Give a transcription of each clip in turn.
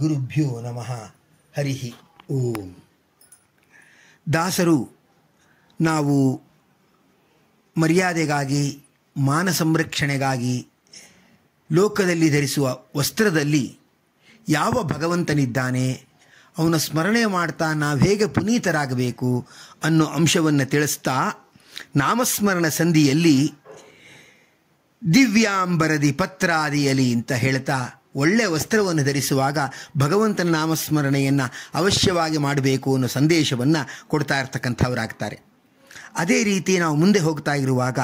ಗುರುಭ್ಯೋ ನಮಃ ಹರಿಹಿ ಓಂ ದಾಸರು ನಾವು ಮರ್ಯಾದೆಗಾಗಿ ಮಾನ ಸಂರಕ್ಷಣೆಗಾಗಿ ಲೋಕದಲ್ಲಿ ಧರಿಸುವ ವಸ್ತ್ರದಲ್ಲಿ ಯಾವ ಭಗವಂತನಿದ್ದಾನೆ ಅವನ ಸ್ಮರಣೆ ಮಾಡ್ತಾ ನಾವು ಹೇಗೆ ಪುನೀತರಾಗಬೇಕು ಅನ್ನೋ ಅಂಶವನ್ನು ತಿಳಿಸ್ತಾ ನಾಮಸ್ಮರಣ ಸಂಧಿಯಲ್ಲಿ ದಿವ್ಯಾಂಬರದಿ ಪತ್ರಾದಿಯಲಿ ಅಂತ ಹೇಳ್ತಾ ಒಳ್ಳೆಯ ವಸ್ತ್ರವನ್ನು ಧರಿಸುವಾಗ ಭಗವಂತನ ನಾಮಸ್ಮರಣೆಯನ್ನು ಅವಶ್ಯವಾಗಿ ಮಾಡಬೇಕು ಅನ್ನೋ ಸಂದೇಶವನ್ನು ಕೊಡ್ತಾ ಇರ್ತಕ್ಕಂಥವರಾಗ್ತಾರೆ ಅದೇ ರೀತಿ ನಾವು ಮುಂದೆ ಹೋಗ್ತಾ ಇರುವಾಗ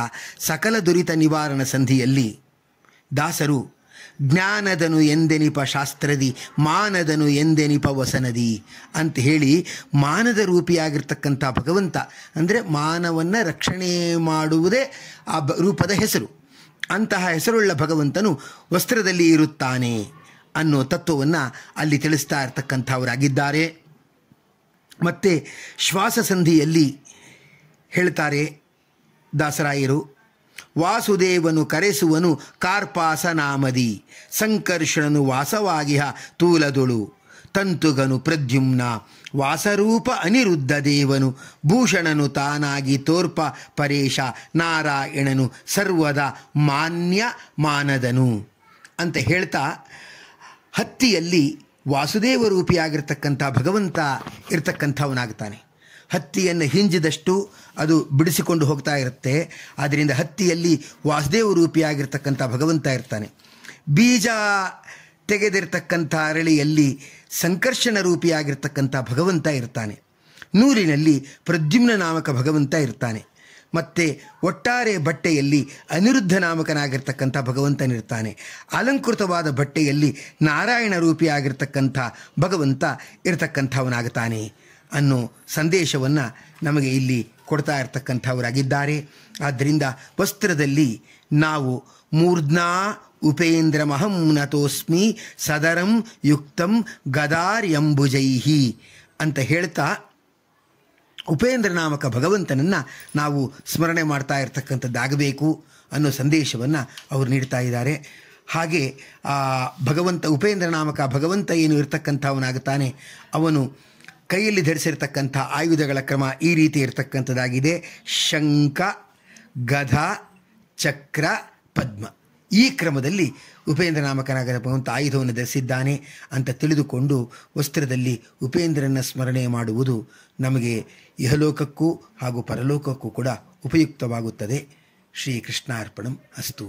ಸಕಲ ದುರಿತ ನಿವಾರಣ ಸಂಧಿಯಲ್ಲಿ ದಾಸರು ಜ್ಞಾನದನು ಎಂದೆನಿಪ ಶಾಸ್ತ್ರದಿ ಮಾನದನು ಎಂದೆನಿಪ ವಸನದಿ ಅಂತ ಹೇಳಿ ಮಾನದ ರೂಪಿಯಾಗಿರ್ತಕ್ಕಂಥ ಭಗವಂತ ಅಂದರೆ ಮಾನವನ್ನು ರಕ್ಷಣೆ ಮಾಡುವುದೇ ಆ ಬ ರೂಪದ ಹೆಸರು ಅಂತಹ ಹೆಸರುಳ್ಳ ಭಗವಂತನು ವಸ್ತ್ರದಲ್ಲಿ ಇರುತ್ತಾನೆ ಅನ್ನೋ ತತ್ವವನ್ನು ಅಲ್ಲಿ ತಿಳಿಸ್ತಾ ಇರ್ತಕ್ಕಂಥವರಾಗಿದ್ದಾರೆ ಮತ್ತು ಶ್ವಾಸಸಂಧಿಯಲ್ಲಿ ಹೇಳ್ತಾರೆ ದಾಸರಾಯರು ವಾಸುದೇವನು ಕರೆಸುವನು ಕಾರ್ಪಾಸನಾಮದಿ ಸಂಕರ್ಷಣನು ವಾಸವಾಗಿಹ ತೂಲದುಳು ತಂತುಗನು ಪ್ರದ್ಯುಮ್ನ ವಾಸರೂಪ ಅನಿರುದ್ಧ ದೇವನು ಭೂಷಣನು ತಾನಾಗಿ ತೋರ್ಪ ಪರೇಶ ನಾರಾಯಣನು ಸರ್ವದ ಮಾನ್ಯ ಮಾನದನು ಅಂತ ಹೇಳ್ತಾ ಹತ್ತಿಯಲ್ಲಿ ವಾಸುದೇವ ರೂಪಿಯಾಗಿರ್ತಕ್ಕಂಥ ಭಗವಂತ ಇರ್ತಕ್ಕಂಥವನಾಗ್ತಾನೆ ಹತ್ತಿಯನ್ನು ಹಿಂಜಿದಷ್ಟು ಅದು ಬಿಡಿಸಿಕೊಂಡು ಹೋಗ್ತಾ ಇರುತ್ತೆ ಆದ್ದರಿಂದ ಹತ್ತಿಯಲ್ಲಿ ವಾಸುದೇವ ರೂಪಿಯಾಗಿರ್ತಕ್ಕಂಥ ಭಗವಂತ ಇರ್ತಾನೆ ಬೀಜ ತೆಗೆದಿರ್ತಕ್ಕಂಥ ಅರಳಿಯಲ್ಲಿ ಸಂಕರ್ಷಣ ರೂಪಿಯಾಗಿರ್ತಕ್ಕಂಥ ಭಗವಂತ ಇರ್ತಾನೆ ನೂಲಿನಲ್ಲಿ ಪ್ರದ್ಯುಮ್ನ ನಾಮಕ ಭಗವಂತ ಇರ್ತಾನೆ ಮತ್ತು ಒಟ್ಟಾರೆ ಬಟ್ಟೆಯಲ್ಲಿ ಅನಿರುದ್ಧ ನಾಮಕನಾಗಿರ್ತಕ್ಕಂಥ ಭಗವಂತನಿರ್ತಾನೆ ಅಲಂಕೃತವಾದ ಬಟ್ಟೆಯಲ್ಲಿ ನಾರಾಯಣ ರೂಪಿಯಾಗಿರ್ತಕ್ಕಂಥ ಭಗವಂತ ಇರತಕ್ಕಂಥವನಾಗುತ್ತಾನೆ ಅನ್ನೋ ಸಂದೇಶವನ್ನು ನಮಗೆ ಇಲ್ಲಿ ಕೊಡ್ತಾ ಇರತಕ್ಕಂಥವರಾಗಿದ್ದಾರೆ ಆದ್ದರಿಂದ ವಸ್ತ್ರದಲ್ಲಿ ನಾವು ಮೂರ್ಧ್ನಾ ಉಪೇಂದ್ರಮಹಂ ನತೋಸ್ಮಿ ಸದರಂ ಯುಕ್ತಂ ಗದಾರ್ ಎಂಬುಜೈಹಿ ಅಂತ ಹೇಳ್ತಾ ಉಪೇಂದ್ರ ನಾಮಕ ಭಗವಂತನನ್ನು ನಾವು ಸ್ಮರಣೆ ಮಾಡ್ತಾ ಇರತಕ್ಕಂಥದ್ದಾಗಬೇಕು ಅನ್ನೋ ಸಂದೇಶವನ್ನು ಅವರು ನೀಡ್ತಾ ಇದ್ದಾರೆ ಹಾಗೆ ಆ ಭಗವಂತ ಉಪೇಂದ್ರ ನಾಮಕ ಭಗವಂತ ಏನು ಇರತಕ್ಕಂಥವನಾಗುತ್ತಾನೆ ಅವನು ಕೈಯಲ್ಲಿ ಧರಿಸಿರ್ತಕ್ಕಂಥ ಆಯುಧಗಳ ಕ್ರಮ ಈ ರೀತಿ ಇರತಕ್ಕಂಥದ್ದಾಗಿದೆ ಶಂಕ ಗಧ ಚಕ್ರ ಪದ್ಮ ಈ ಕ್ರಮದಲ್ಲಿ ಉಪೇಂದ್ರ ಭಗವಂತ ಆಯುಧವನ್ನು ಧರಿಸಿದ್ದಾನೆ ಅಂತ ತಿಳಿದುಕೊಂಡು ವಸ್ತ್ರದಲ್ಲಿ ಉಪೇಂದ್ರನ ಸ್ಮರಣೆ ಮಾಡುವುದು ನಮಗೆ ಇಹಲೋಕಕ್ಕೂ ಹಾಗೂ ಪರಲೋಕಕ್ಕೂ ಕೂಡ ಉಪಯುಕ್ತವಾಗುತ್ತದೆ ಶ್ರೀಕೃಷ್ಣಾರ್ಪಣಂ ಅಸ್ತು